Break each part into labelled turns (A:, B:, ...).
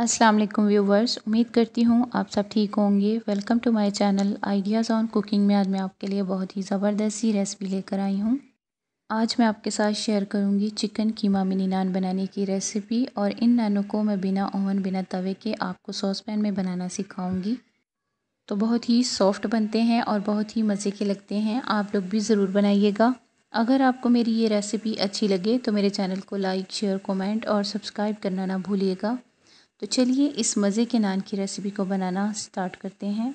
A: अस्सलाम वालेकुम व्यूवर्स उम्मीद करती हूँ आप सब ठीक होंगे welcome to my channel ideas on cooking में आज मैं आपके लिए बहुत ही ज़बरदस्त सी रेसिपी लेकर आई हूँ आज मैं आपके साथ शेयर करूँगी चिकन कीमा मिनी नान बनाने की रेसिपी और इन नानों को मैं बिना ओवन बिना तवे के आपको सॉस पैन में बनाना सिखाऊँगी तो बहुत ही सॉफ्ट बनते हैं और बहुत ही मज़े के लगते हैं आप लोग भी ज़रूर बनाइएगा अगर आपको मेरी ये रेसिपी अच्छी लगे तो मेरे चैनल को लाइक शेयर कमेंट और सब्सक्राइब करना ना भूलिएगा तो चलिए इस मज़े के नान की रेसिपी को बनाना स्टार्ट करते हैं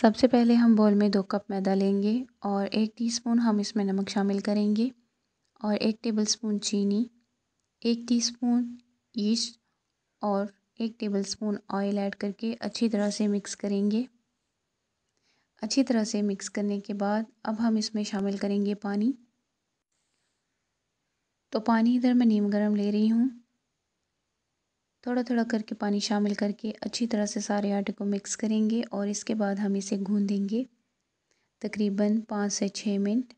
A: सबसे पहले हम बॉल में दो कप मैदा लेंगे और एक टीस्पून हम इसमें नमक शामिल करेंगे और एक टेबलस्पून चीनी एक टीस्पून ईस्ट और एक टेबलस्पून ऑयल ऐड करके अच्छी तरह से मिक्स करेंगे अच्छी तरह से मिक्स करने के बाद अब हम इसमें शामिल करेंगे पानी तो पानी इधर मैं नीम गर्म ले रही हूँ थोड़ा थोड़ा करके पानी शामिल करके अच्छी तरह से सारे आटे को मिक्स करेंगे और इसके बाद हम इसे गूंदेंगे तकरीबन पाँच से छः मिनट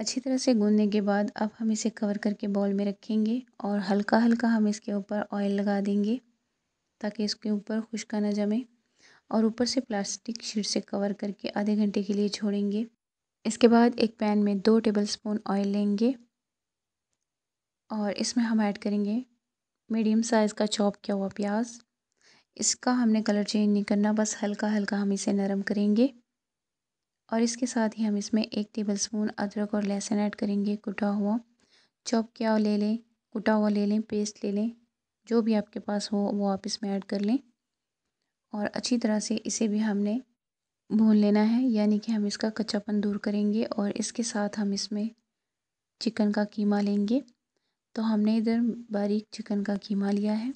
A: अच्छी तरह से गूंदने के बाद अब हम इसे कवर करके बॉल में रखेंगे और हल्का हल्का हम इसके ऊपर ऑयल लगा देंगे ताकि इसके ऊपर खुशका ना जमे और ऊपर से प्लास्टिक शीट से कवर करके आधे घंटे के लिए छोड़ेंगे इसके बाद एक पैन में दो टेबल स्पून ऑयल लेंगे और इसमें हम ऐड करेंगे मीडियम साइज़ का चॉप किया हुआ प्याज इसका हमने कलर चेंज नहीं करना बस हल्का हल्का हम इसे नरम करेंगे और इसके साथ ही हम इसमें एक टेबल स्पून अदरक और लहसुन ऐड करेंगे कुटा हुआ चॉप किया हुआ ले लें कुटा हुआ ले लें पेस्ट ले लें जो भी आपके पास हो वो आप इसमें ऐड कर लें और अच्छी तरह से इसे भी हमने भून लेना है यानी कि हम इसका कच्चापन दूर करेंगे और इसके साथ हम इसमें चिकन का कीमा लेंगे तो हमने इधर बारीक चिकन का कीमा लिया है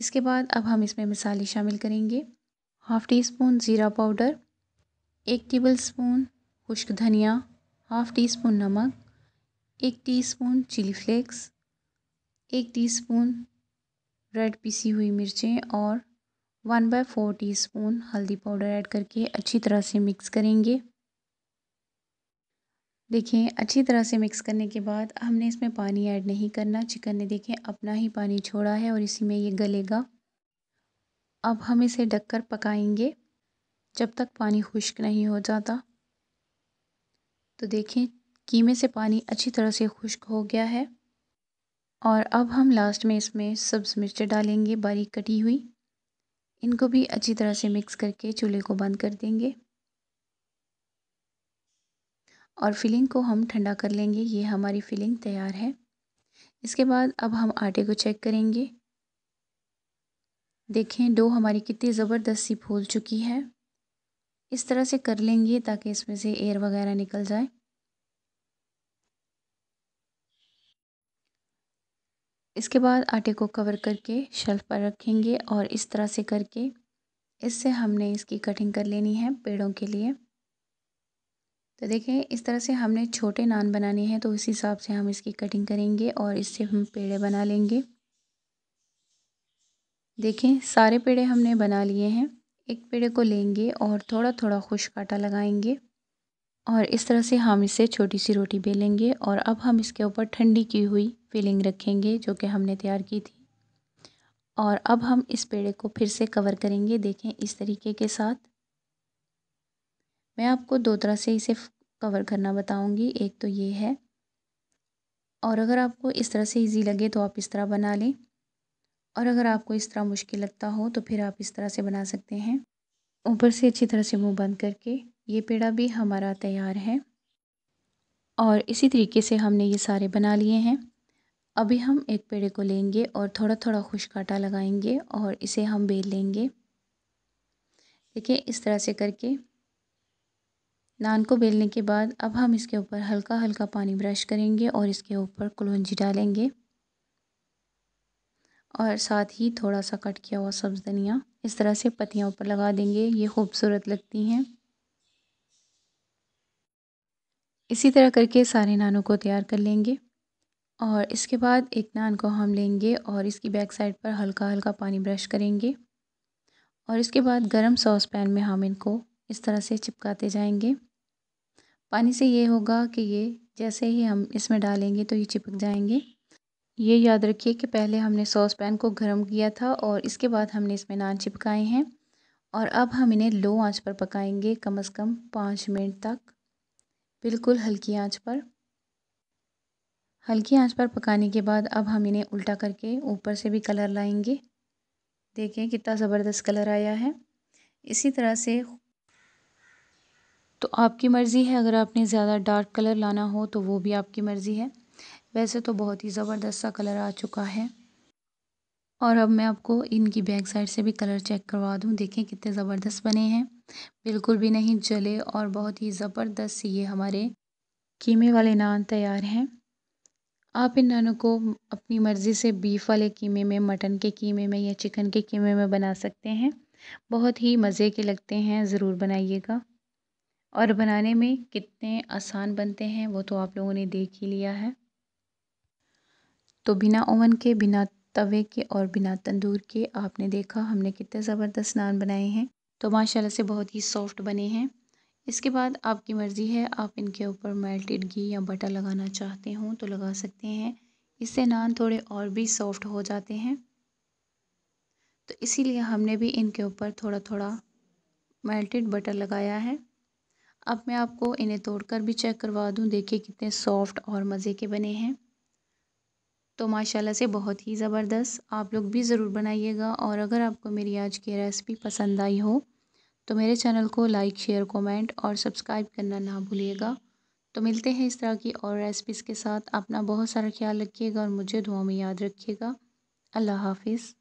A: इसके बाद अब हम इसमें मसाले शामिल करेंगे हाफ़ टी स्पून ज़ीरा पाउडर एक टेबल स्पून खुश्क धनिया हाफ़ टी स्पून नमक एक टी स्पून चिली फ्लेक्स एक टी स्पून रेड पीसी हुई मिर्चें और one by four teaspoon हल्दी पाउडर ऐड करके अच्छी तरह से मिक्स करेंगे देखिए अच्छी तरह से मिक्स करने के बाद हमने इसमें पानी ऐड नहीं करना चिकन ने देखें अपना ही पानी छोड़ा है और इसी में ये गलेगा अब हम इसे ढककर पकाएंगे जब तक पानी खुश्क नहीं हो जाता तो देखें कीमे से पानी अच्छी तरह से खुश्क हो गया है और अब हम लास्ट में इसमें सब्ज़ मिर्च डालेंगे बारीक कटी हुई इनको भी अच्छी तरह से मिक्स करके चूल्हे को बंद कर देंगे और फिलिंग को हम ठंडा कर लेंगे ये हमारी फिलिंग तैयार है इसके बाद अब हम आटे को चेक करेंगे देखें डो हमारी कितनी ज़बरदस्त सी फूल चुकी है इस तरह से कर लेंगे ताकि इसमें से एयर वगैरह निकल जाए इसके बाद आटे को कवर करके शेल्फ़ पर रखेंगे और इस तरह से करके इससे हमने इसकी कटिंग कर लेनी है पेड़ों के लिए तो देखें इस तरह से हमने छोटे नान बनाने हैं तो उस हिसाब से हम इसकी कटिंग करेंगे और इससे हम पेड़े बना लेंगे देखें सारे पेड़े हमने बना लिए हैं एक पेड़े को लेंगे और थोड़ा थोड़ा खुश काटा लगाएंगे और इस तरह से हम इसे छोटी सी रोटी बेलेंगे और अब हम इसके ऊपर ठंडी की हुई फीलिंग रखेंगे जो कि हमने तैयार की थी और अब हम इस पेड़े को फिर से कवर करेंगे देखें इस तरीके के साथ मैं आपको दो तरह से इसे कवर करना बताऊँगी एक तो ये है और अगर आपको इस तरह से ईज़ी लगे तो आप इस तरह बना लें और अगर आपको इस तरह मुश्किल लगता हो तो फिर आप इस तरह से बना सकते हैं ऊपर से अच्छी तरह से मुंह बंद करके ये पेड़ा भी हमारा तैयार है और इसी तरीके से हमने ये सारे बना लिए हैं अभी हम एक पेड़े को लेंगे और थोड़ा थोड़ा खुश काटा लगाएंगे और इसे हम बेल लेंगे देखिए इस तरह से करके नान को बेलने के बाद अब हम इसके ऊपर हल्का हल्का पानी ब्रश करेंगे और इसके ऊपर कलौंजी डालेंगे और साथ ही थोड़ा सा कट किया हुआ सब्ज़ धनिया इस तरह से पत्तियाँ ऊपर लगा देंगे ये खूबसूरत लगती हैं इसी तरह करके सारे नानों को तैयार कर लेंगे और इसके बाद एक नान को हम लेंगे और इसकी बैक साइड पर हल्का हल्का पानी ब्रश करेंगे और इसके बाद गरम सॉस पैन में हम इनको इस तरह से चिपकाते जाएंगे पानी से ये होगा कि ये जैसे ही हम इसमें डालेंगे तो ये चिपक जाएंगे ये याद रखिए कि पहले हमने सॉस पैन को गर्म किया था और इसके बाद हमने इसमें नान चिपकाए हैं और अब हम इन्हें लो आंच पर पकाएंगे कम से कम पाँच मिनट तक बिल्कुल हल्की आंच पर हल्की आंच पर पकाने के बाद अब हम इन्हें उल्टा करके ऊपर से भी कलर लाएंगे देखें कितना ज़बरदस्त कलर आया है इसी तरह से तो आपकी मर्ज़ी है अगर आपने ज़्यादा डार्क कलर लाना हो तो वो भी आपकी मर्ज़ी है वैसे तो बहुत ही ज़बरदस्त सा कलर आ चुका है और अब मैं आपको इनकी बैक साइड से भी कलर चेक करवा दूं देखें कितने ज़बरदस्त बने हैं बिल्कुल भी नहीं जले और बहुत ही ज़बरदस्त ये हमारे कीमे वाले नान तैयार हैं आप इन नानों को अपनी मर्ज़ी से बीफ वाले कीमे में मटन के कीमे में या चिकन के कीमे में बना सकते हैं बहुत ही मज़े के लगते हैं ज़रूर बनाइएगा और बनाने में कितने आसान बनते हैं वो तो आप लोगों ने देख ही लिया है तो बिना ओवन के बिना तवे के और बिना तंदूर के आपने देखा हमने कितने ज़बरदस्त नान बनाए हैं तो माशाल्लाह से बहुत ही सॉफ्ट बने हैं इसके बाद आपकी मर्ज़ी है आप इनके ऊपर मेल्टेड घी या बटर लगाना चाहते हो तो लगा सकते हैं इससे नान थोड़े और भी सॉफ्ट हो जाते हैं तो इसीलिए हमने भी इनके ऊपर थोड़ा थोड़ा मेल्टेड बटर लगाया है अब मैं आपको इन्हें तोड़कर भी चेक करवा दूं देखिए कितने सॉफ्ट और मज़े के बने हैं तो माशाल्लाह से बहुत ही ज़बरदस्त आप लोग भी ज़रूर बनाइएगा और अगर आपको मेरी आज की रेसिपी पसंद आई हो तो मेरे चैनल को लाइक शेयर कमेंट और सब्सक्राइब करना ना भूलिएगा तो मिलते हैं इस तरह की और रेसिपीज़ के साथ अपना बहुत सारा ख्याल रखिएगा और मुझे दुआ में याद रखिएगा अल्लाह हाफिज़